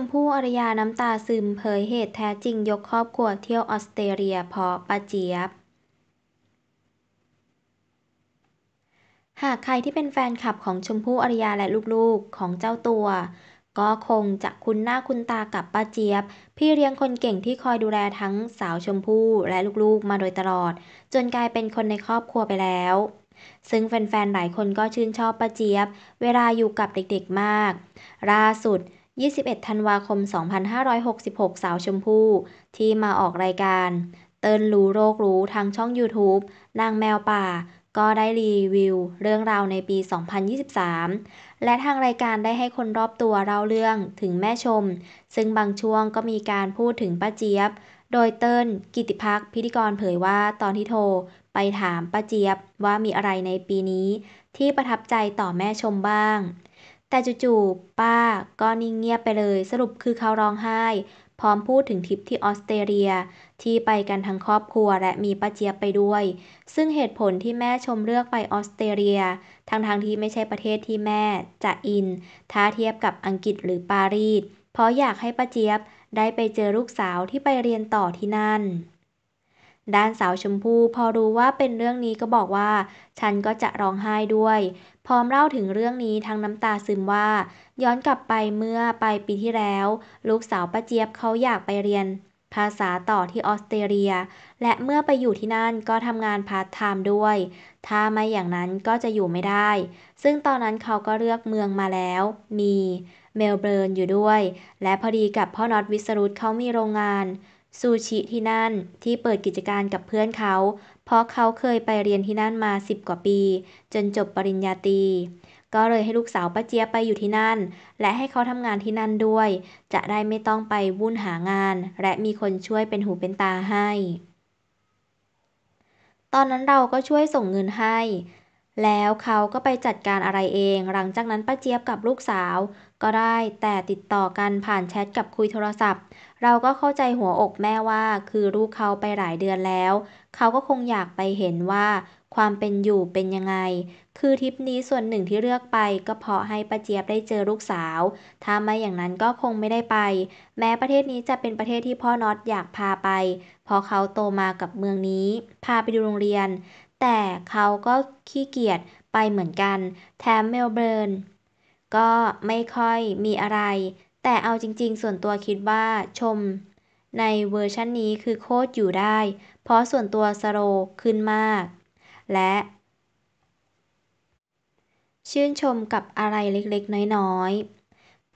มพู่อารยาน้ำตาซึมเผยเหตุแท้จริงยกครอบครัวเที่ยวออสเตรเลียเพราะปาเจียบ หากใครที่เป็นแฟนคลับของชมพู่อารยาและลูกๆของเจ้าตัว ก็คงจะคุ้นหน้าคุ้นตากับป้าเจี๊ยบ พี่เลี้ยงคนเก่งที่คอยดูแลทั้งสาวชมพู่และลูกๆมาโดยตลอด จนกลายเป็นคนในครอบครัวไปแล้ว ซึ่งแฟนๆหลายคนก็ชื่นชอบป้าเจี๊ยบ เวลาอยู่กับเด็กๆมากล่าสุด21ธันวาคม 2566 สาวชมพู่ที่มาออกรายการ เติ้นรู้โรครู้ทางช่อง YouTube นางแมวป่า ก็ได้รีวิวเรื่องราวในปี 2023 และทางรายการได้ให้คนรอบตัวเล่าเรื่องถึงแม่ชม ซึ่งบางช่วงก็มีการพูดถึงป้าเจี๊ยบ โดยเติ้นกิติพักพิธีกรเผยว่าตอนที่โทร ไปถามป้าเจี๊ยบว่ามีอะไรในปีนี้ ที่ประทับใจต่อแม่ชมบ้างแต่จู่ๆป้าก็นิ่งเงียบไปเลยสรุปคือเขาร้องไห้ พร้อมพูดถึงทริปที่ออสเตรเลีย ที่ไปกันทั้งครอบครัวและมีป้าเจี๊ยบไปด้วย ซึ่งเหตุผลที่แม่ชมเลือกไปออสเตรเลียทั้งๆทที่ไม่ใช่ประเทศที่แม่จะอินถ้าเทียบกับอังกฤษหรือปารีสเพราะอยากให้ป้าเจี๊ยบได้ไปเจอลูกสาวที่ไปเรียนต่อที่นั่น ด้านสาวชมพู่พอรู้ว่าเป็นเรื่องนี้ก็บอกว่า ฉันก็จะร้องไห้ด้วยพร้อมเล่าถึงเรื่องนี้ทั้งน้ำตาซึมว่าย้อนกลับไปเมื่อปลายปีที่แล้ว ลูกสาวป้าเจี๊ยบเขาอยากไปเรียนภาษาต่อที่ออสเตรเลีย และเมื่อไปอยู่ที่นั่นก็ทำงานพาร์ทไทม์ด้วย ถ้าไม่อย่างนั้นก็จะอยู่ไม่ได้ ซึ่งตอนนั้นเขาก็เลือกเมืองมาแล้ว มีเมลเบิร์นอยู่ด้วย และพอดีกับพ่อน็อตวิสรุตเขามีโรงงานซูชิที่นั่นที่เปิดกิจการกับเพื่อนเขาเพราะเขาเคยไปเรียนที่นั่นมาสิบกว่าปี จนจบปริญญาตรีก็เลยให้ลูกสาวป้าเจี๊ยบไปอยู่ที่นั่น และให้เขาทำงานที่นั่นด้วย จะได้ไม่ต้องไปวุ่นหางาน และมีคนช่วยเป็นหูเป็นตาให้ ตอนนั้นเราก็ช่วยส่งเงินให้แล้วเขาก็ไปจัดการอะไรเอง หลังจากนั้นป้าเจี๊ยบกับลูกสาว ก็ได้แต่ติดต่อกันผ่านแชทกับคุยโทรศัพท์ เราก็เข้าใจหัวอกแม่ว่าคือลูกเขาไปหลายเดือนแล้ว เขาก็คงอยากไปเห็นว่า ความเป็นอยู่เป็นยังไง คือทริปนี้ส่วนหนึ่งที่เลือกไป ก็เพราะให้ป้าเจี๊ยบได้เจอลูกสาว ถ้าไม่อย่างนั้นก็คงไม่ได้ไป แม้ประเทศนี้จะเป็นประเทศที่พ่อน็อตอยากพาไป พอเขาโตมากับเมืองนี้พาไปดูโรงเรียนแต่เขาก็ขี้เกียจไปเหมือนกัน แถมเมลเบิร์น ก็ไม่ค่อยมีอะไร แต่เอาจริงๆ ส่วนตัวคิดว่าชมในเวอร์ชันนี้คือโคตรอยู่ได้ เพราะส่วนตัวสโรขึ้นมาก และชื่นชมกับอะไรเล็กๆน้อยๆ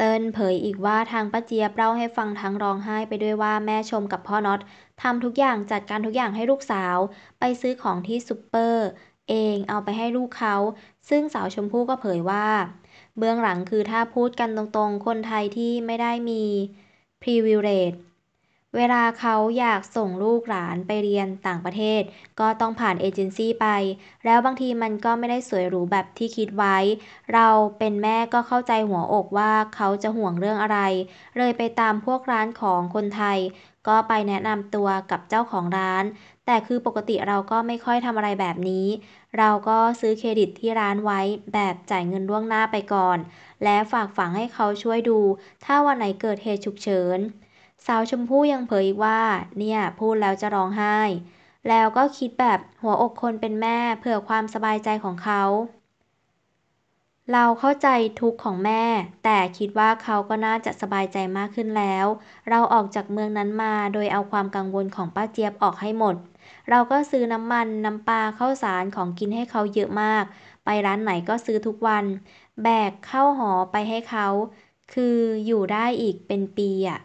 เติ้ลเผยอีกว่าทางป้าเจี๊ยบเล่าให้ฟังทั้งร้องไห้ไปด้วยว่าแม่ชมกับพ่อน็อตทำทุกอย่างจัดการทุกอย่างให้ลูกสาว ไปซื้อของที่ซูเปอร์เองเอาไปให้ลูกเขา ซึ่งสาวชมพู่ก็เผยว่า เบื้องหลังคือถ้าพูดกันตรงๆ คนไทยที่ไม่ได้มีพรีวิเลตเวลาเขาอยากส่งลูกหลานไปเรียนต่างประเทศก็ต้องผ่านเอเจนซี่ไป แล้วบางทีมันก็ไม่ได้สวยหรูแบบที่คิดไว้ เราเป็นแม่ก็เข้าใจหัวอกว่าเขาจะห่วงเรื่องอะไร เลยไปตามพวกร้านของคนไทยก็ไปแนะนำตัวกับเจ้าของร้าน แต่คือปกติเราก็ไม่ค่อยทำอะไรแบบนี้ เราก็ซื้อเครดิตที่ร้านไว้แบบจ่ายเงินล่วงหน้าไปก่อน และฝากฝังให้เขาช่วยดู ถ้าวันไหนเกิดเหตุฉุกเฉินสาวชมพู่ยังเผยอีกว่าเนี่ยพูดแล้วจะร้องไห้ แล้วก็คิดแบบหัวอกคนเป็นแม่เผื่อความสบายใจของเขา เราเข้าใจทุกข์ของแม่ แต่คิดว่าเขาก็น่าจะสบายใจมากขึ้นแล้ว เราออกจากเมืองนั้นมาโดยเอาความกังวลของป้าเจี๊ยบออกให้หมด เราก็ซื้อน้ำมันน้ำปลาข้าวสารของกินให้เขาเยอะมาก ไปร้านไหนก็ซื้อทุกวันแบกข้าวหอไปให้เขา คืออยู่ได้อีกเป็นปีอะ